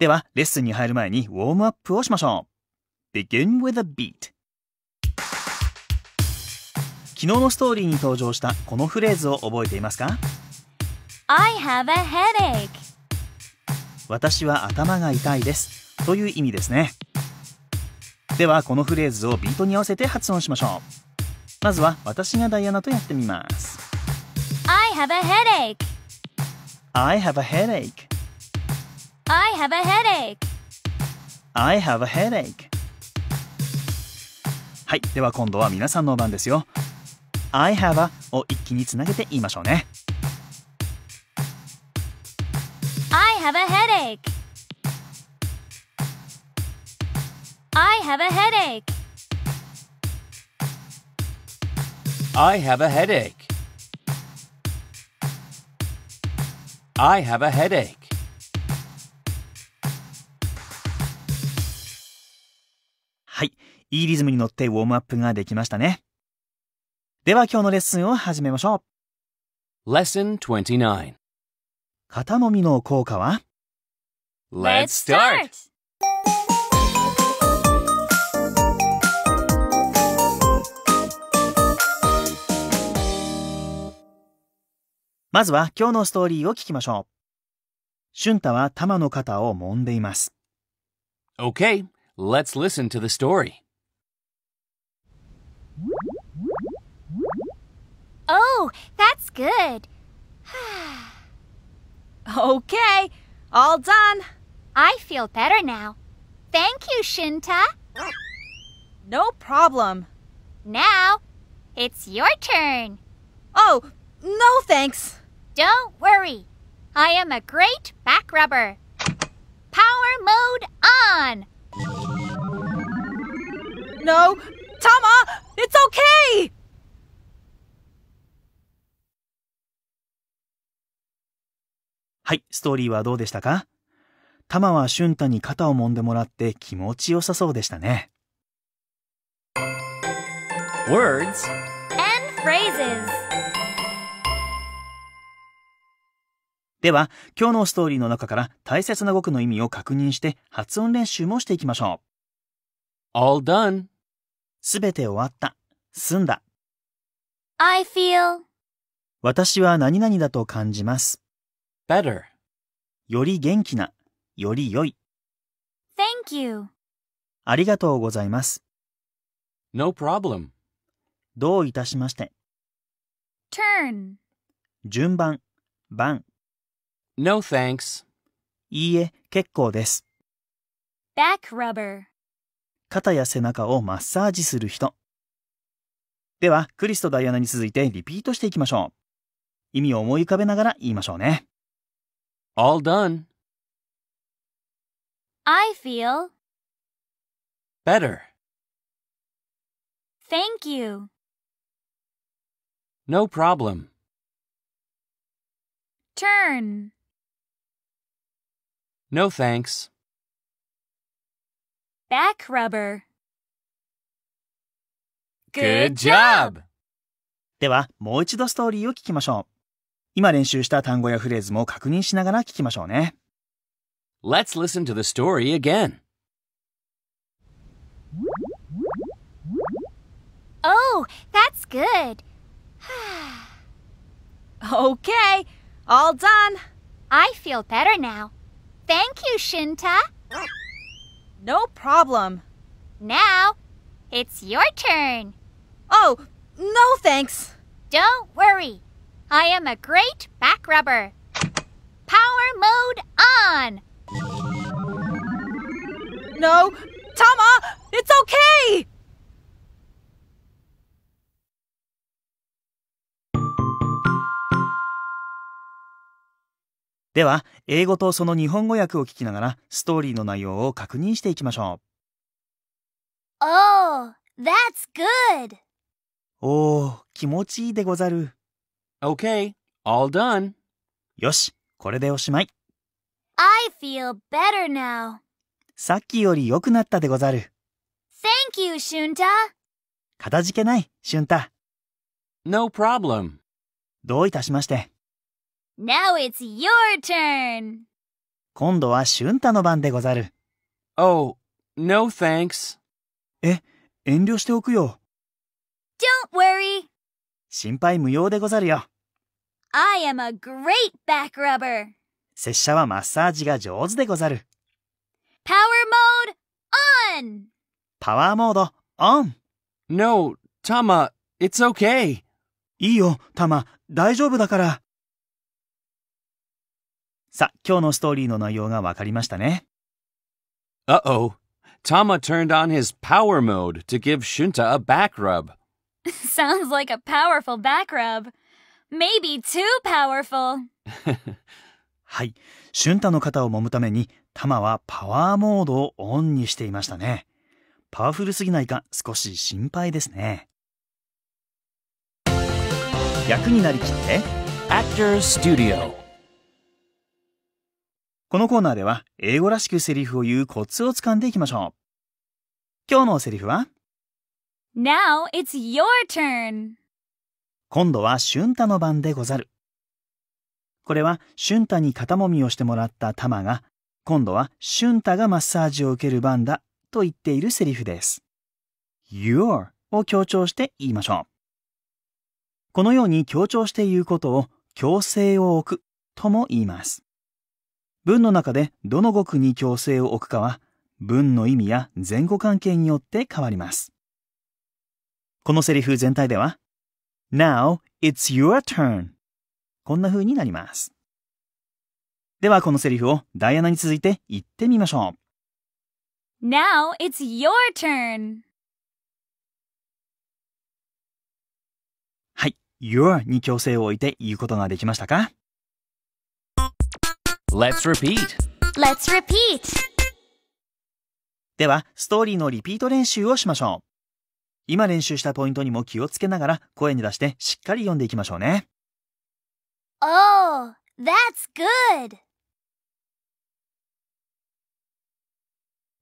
では、レッスンに入る前にウォームアップをしましょう。Begin with a beat 昨日のストーリーに登場したこのフレーズを覚えていますか I have a headache 私は頭が痛いですという意味ですねではこのフレーズをビートに合わせて発音しましょうまずは私がダイアナとやってみます I have a headache I have a headache I have a headache. I have a headache. はい、では今度は皆さんの番ですよ。I have a を一気につなげて言いましょうね。I have a headache. I have a headache. I have a headache. I have a headache. いいリズムに乗ってウォームアップができましたね。では今日のレッスンを始めましょう。Lesson 29肩もみの効果は ?Let's start! まずは今日のストーリーを聞きましょう。シュンタは玉の肩を揉んでいます。Okay, let's listen to the story. Oh, that's good. okay, all done. I feel better now. Thank you, Shinta. No problem. Now, it's your turn. Oh, no thanks. Don't worry. I am a great back rubber. Power mode on! No, Tama! It's okay! はい、ストーリーはどうでしたかタマはンタに肩を揉んでもらって気持ちよさそうでしたね。Words and phrases では、今日のストーリーの中から大切な語句の意味を確認して発音練習もしていきましょう。All done! すべて終わった。済んだ。I feel 私は何々だと感じます。better より元気な、より良い。Thank you ありがとうございます。No problem どういたしまして。turn 順番、番。No thanks いいえ、結構です。back rubber 肩や背中をマッサージする人。では、クリスとダイアナに続いてリピートしていきましょう。意味を思い浮かべながら言いましょうね。All done. I feel better. Thank you. No problem. Turn. No thanks. back rubber. Good job! では、もう一度ストーリーを聞きましょう。今練習した単語やフレーズも確認しながら聞きましょうね。Let's listen to the story again. Oh, that's good. okay, all done. I feel better now. Thank you, Shinta. No problem. Now, it's your turn. Oh, no thanks. Don't worry. I am a great back rubber. Power mode on. No, Tama, it's okay. では、英語とその日本語訳を聞きながら、ストーリーの内容を確認していきましょう。Oh, that's good! お気持ちいいでござる。Okay, all done. よし、これでおしまい。I feel better now. さっきより良くなったでござる。Thank you, Shunta. かたじけない、シュンタ。No problem. どういたしまして。Now it's your turn! 今度は俊太の番でござる。Oh, no thanks. え、遠慮しておくよ。Don't worry! 心配無用でござるよ。I am a great back rubber! 拙者はマッサージが上手でござる。Power mode on! パワーモードオン !No, タマ、it's okay! いいよ、タマ、大丈夫だから。さあ、今日のストーリーの内容がわかりましたね。Uh-oh. Tama turned on his power mode to give Shunta a back rub. Sounds like a powerful back rub. Maybe too powerful. はい。シュンタの肩を揉むために、タマはパワーモードをオンにしていましたね。パワフルすぎないか少し心配ですね。役になりきって、Actors Studio このコーナーでは英語らしくセリフを言うコツをつかんでいきましょう。今日のセリフは Now it's your turn! 今度は俊太の番でござる。これは俊太に肩もみをしてもらったタマが今度は俊太がマッサージを受ける番だと言っているセリフです。your を強調して言いましょう。このように強調して言うことを強制を置くとも言います。文の中でどの語句に強制を置くかは、文の意味や前後関係によって変わります。このセリフ全体では、Now it's your turn こんな風になります。ではこのセリフをダイアナに続いて言ってみましょう。Now it's your turn! はい、your に強制を置いて言うことができましたか Let's repeat. Let's repeat. では、ストーリーのリピート練習をしましょう。今練習したポイントにも気をつけながら声に出してしっかり読んでいきましょうね。Oh, that's good!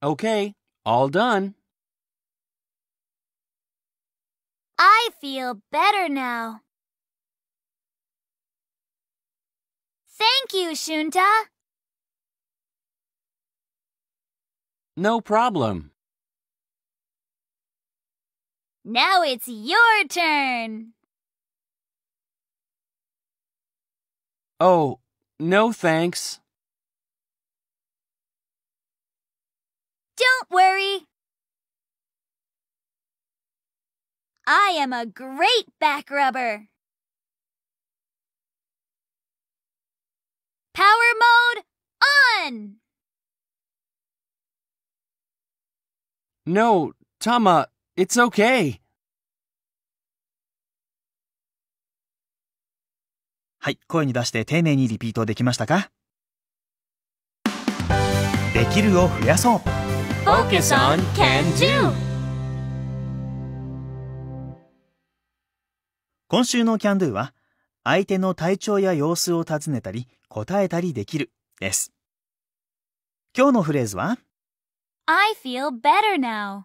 Okay, all done. I feel better now. Thank you, Shunta. No problem. Now it's your turn. Oh, no thanks. Don't worry. I am a great back rubber. Power mode on! No, Tama, it's okay. はい、声に出して丁寧にリピートできましたかできるを増やそう Focus on Can Do 今週の Can Do は相手の体調や様子を尋ねたり答えたりできるです。今日のフレーズは I feel better now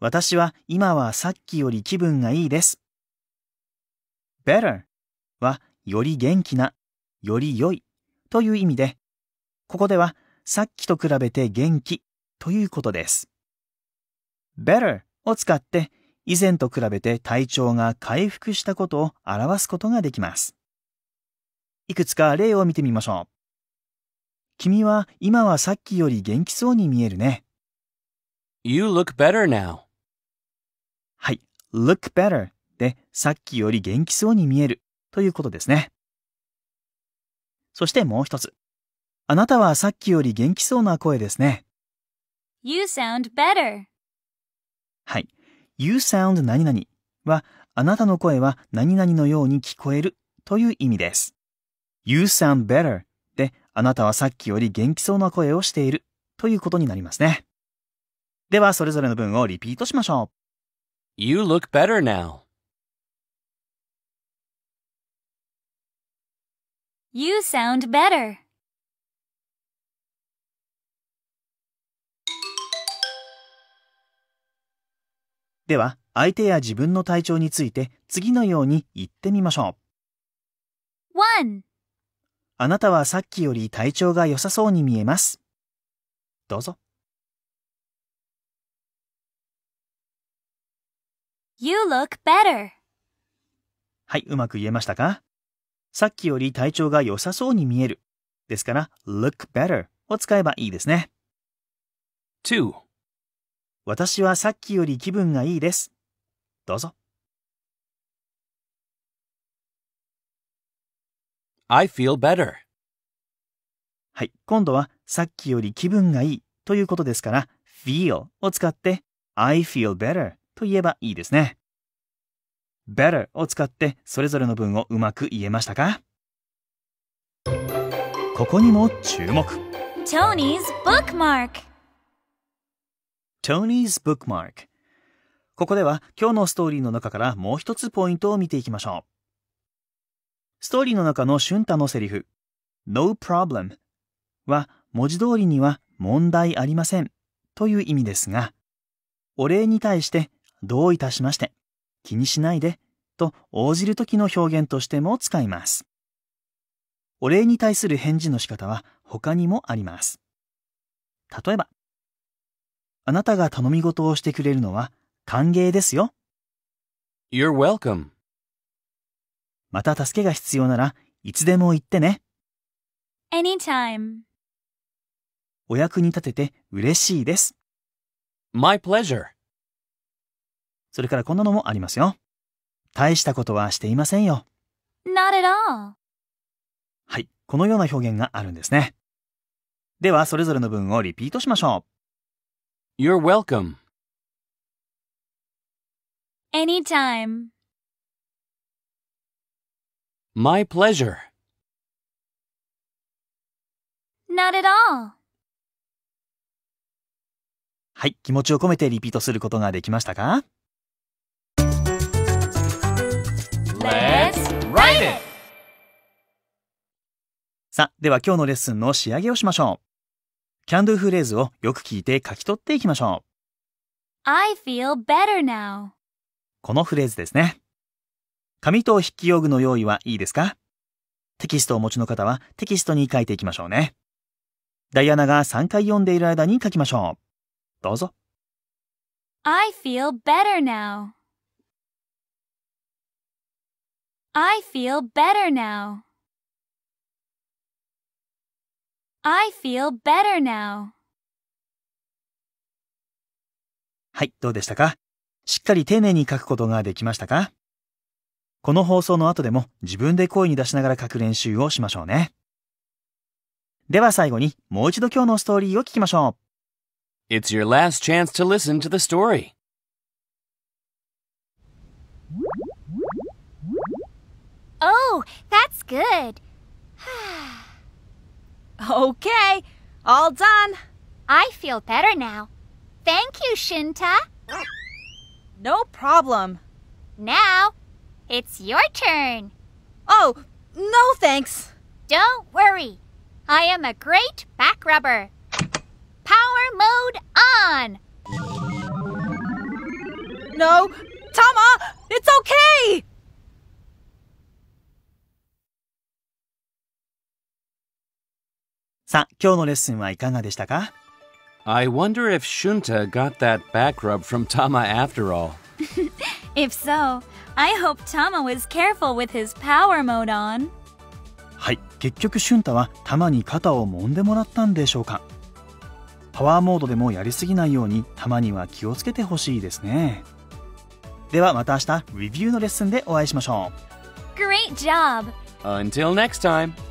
私は今はさっきより気分がいいです。better はより元気な、より良いという意味で、ここではさっきと比べて元気ということです。better を使って以前と比べて体調が回復したことを表すことができます。いくつか例を見てみましょう。君は今はさっきより元気そうに見えるね。You look better now. はい、look better でさっきより元気そうに見えるということですね。そしてもう一つ。あなたはさっきより元気そうな声ですね。You sound better. はい。You sound 何々は、あなたの声は何々のように聞こえるという意味です。You sound better であなたはさっきより元気そうな声をしているということになりますね。ではそれぞれの文をリピートしましょう。You look better now. You sound better. では、相手や自分の体調について次のように言ってみましょう。1. あなたはさっきより体調が良さそうに見えます。どうぞ。You look better. はい、うまく言えましたかさっきより体調が良さそうに見える。ですから、look better を使えばいいですね。2. 私はさっきより気分がいいです。どうぞ。I feel better. はい、今度はさっきより気分がいいということですから feel を使って I feel better と言えばいいですね。better を使ってそれぞれの文をうまく言えましたかここにも注目 Tony's Bookmark Tony's Bookmark ここでは今日のストーリーの中からもう一つポイントを見ていきましょう。ストーリーの中の俊太のセリフ No problem は文字通りには問題ありませんという意味ですが、お礼に対してどういたしまして、気にしないでと応じる時の表現としても使います。お礼に対する返事の仕方は他にもあります。例えば、あなたが頼み事をしてくれるのは歓迎ですよ。You're welcome. また助けが必要ならいつでも言ってね。Anytime. お役に立てて嬉しいです。My pleasure. それからこんなのもありますよ。大したことはしていませんよ。Not at all. はい、このような表現があるんですね。では、それぞれの文をリピートしましょう。You're welcome. Anytime. My pleasure. Not at all. はい、気持ちを込めてリピートすることができましたか Let's write it! さあ、では今日のレッスンの仕上げをしましょう。can do フレーズをよく聞いて書き取っていきましょう。I feel better now. このフレーズですね。紙と筆記用具の用意はいいですかテキストをお持ちの方はテキストに書いていきましょうね。ダイアナが3回読んでいる間に書きましょう。どうぞ。I feel better now. I feel better now. I feel better now. はい、どうでしたかしっかり丁寧に書くことができましたかこの放送の後でも自分で声に出しながら書く練習をしましょうね。では最後にもう一度今日のストーリーを聞きましょう。It's your last chance to listen to the story. Oh, that's good. okay, all done. I feel better now. Thank you, Shinta. No problem. Now, It's your turn. Oh, no thanks. Don't worry. I am a great back rubber. Power mode on. No, Tama, it's okay. I wonder if Shunta got that back rub from Tama after all. if so, I hope Tama was careful with his power mode on. はい、結局シュンタはタマに肩を揉んでもらったんでしょうか。パワーモードでもやりすぎないようにタマには気をつけてほしいですね。ではまた明日、レビューのレッスンでお会いしましょう。Great job! Until next time!